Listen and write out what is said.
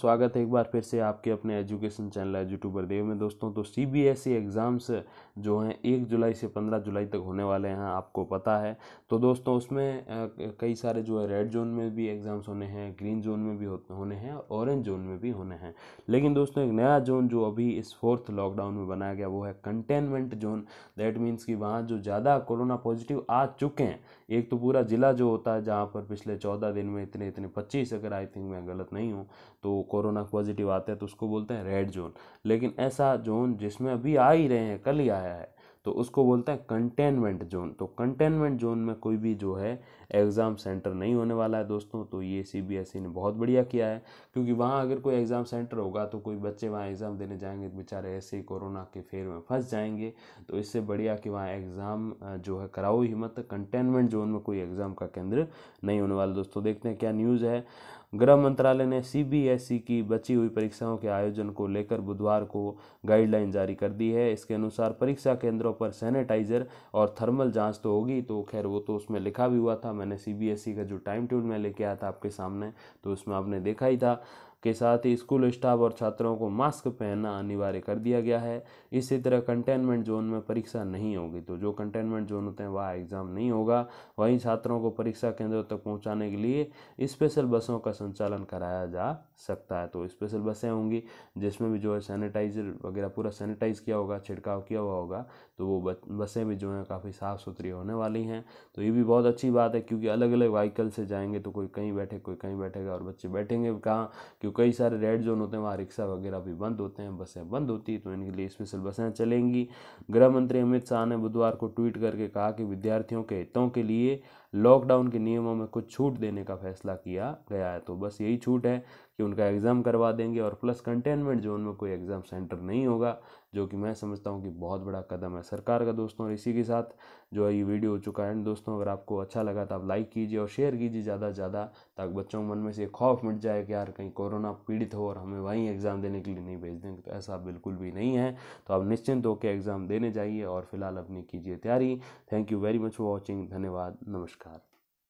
स्वागत है एक बार फिर से आपके अपने एजुकेशन चैनल यूट्यूबर देव में दोस्तों तो C B S E exams जो हैं एक जुलाई से पंद्रह जुलाई तक होने वाले हैं आपको पता है तो दोस्तों उसमें कई सारे जो है रेड जोन में भी एग्ज़ाम्स होने हैं ग्रीन जोन में भी होने हैं ऑरेंज जोन में भी होने हैं लेकिन दोस्तों एक नया जोन जो अभी इस फोर्थ लॉकडाउन में बनाया गया वो है कंटेनमेंट जोन दैट मीन्स कि वहाँ जो ज़्यादा कोरोना पॉजिटिव आ चुके हैं एक तो पूरा ज़िला जो होता है जहाँ पर पिछले चौदह दिन में इतने इतने पच्चीस अगर आई थिंक मैं गलत नहीं हूँ तो कोरोना पॉजिटिव आते हैं तो उसको बोलते हैं रेड जोन लेकिन ऐसा जोन जिसमें अभी आ ही रहे हैं कल ही आया है तो उसको बोलते हैं कंटेनमेंट जोन तो कंटेनमेंट जोन में कोई भी जो है एग्ज़ाम सेंटर नहीं होने वाला है दोस्तों तो ये सीबीएसई e ने बहुत बढ़िया किया है क्योंकि वहाँ अगर कोई एग्ज़ाम सेंटर होगा तो कोई बच्चे वहाँ एग्ज़ाम देने जाएंगे तो बेचारे ऐसे ही कोरोना के फेर में फंस जाएंगे तो इससे बढ़िया कि वहाँ एग्ज़ाम जो है कराओ हिम्मत कंटेनमेंट जोन में कोई एग्ज़ाम का केंद्र नहीं होने वाला दोस्तों देखते हैं क्या न्यूज़ है गृह मंत्रालय ने सीबीएसई e की बची हुई परीक्षाओं के आयोजन को लेकर बुधवार को गाइडलाइन जारी कर दी है इसके अनुसार परीक्षा केंद्रों पर सैनिटाइजर और थर्मल जांच तो होगी तो खैर वो तो उसमें लिखा भी हुआ था मैंने सीबीएसई e का जो टाइम टेबल मैं लेके आया था आपके सामने तो उसमें आपने देखा ही था के साथ ही स्कूल स्टाफ और छात्रों को मास्क पहनना अनिवार्य कर दिया गया है इसी तरह कंटेनमेंट जोन में परीक्षा नहीं होगी तो जो कंटेनमेंट जोन होते हैं वहाँ एग्ज़ाम नहीं होगा वहीं छात्रों को परीक्षा केंद्रों तक पहुँचाने के लिए स्पेशल बसों का संचालन कराया जा सकता है तो स्पेशल बसें होंगी जिसमें भी जो है सैनिटाइजर वगैरह पूरा सैनिटाइज किया होगा छिड़काव किया हुआ होगा तो वो बसें भी जो हैं काफ़ी साफ़ सुथरी होने वाली हैं तो ये भी बहुत अच्छी बात है क्योंकि अलग अलग व्हीकल से जाएंगे तो कोई कहीं बैठे कोई कहीं बैठेगा और बच्चे बैठेंगे कहाँ क्योंकि कई सारे रेड जोन होते हैं वहाँ रिक्शा वगैरह भी बंद होते हैं बसें बंद होती हैं तो इनके लिए स्पेशल बसें चलेंगी गृह मंत्री अमित शाह ने बुधवार को ट्वीट करके कहा कि विद्यार्थियों के हितों के लिए लॉकडाउन के नियमों में कुछ छूट देने का फैसला किया गया है तो बस यही छूट है कि उनका एग्ज़ाम करवा देंगे और प्लस कंटेनमेंट जोन में कोई एग्ज़ाम सेंटर नहीं होगा जो कि मैं समझता हूँ कि बहुत बड़ा कदम है सरकार का दोस्तों और इसी के साथ जो है ये वीडियो हो चुका है एंड दोस्तों अगर आपको अच्छा लगा तो आप लाइक कीजिए और शेयर कीजिए ज़्यादा से ज़्यादा ताकि बच्चों के मन में से खौफ मिट जाए कि यार कहीं कोरोना पीड़ित हो और हमें वहीं एग्ज़ाम देने के लिए नहीं भेज देंगे तो ऐसा बिल्कुल भी नहीं है तो आप निश्चिंत होकर एग्ज़ाम देने जाइए और फिलहाल अपनी कीजिए तैयारी thank you very much for watching धन्यवाद नमस्कार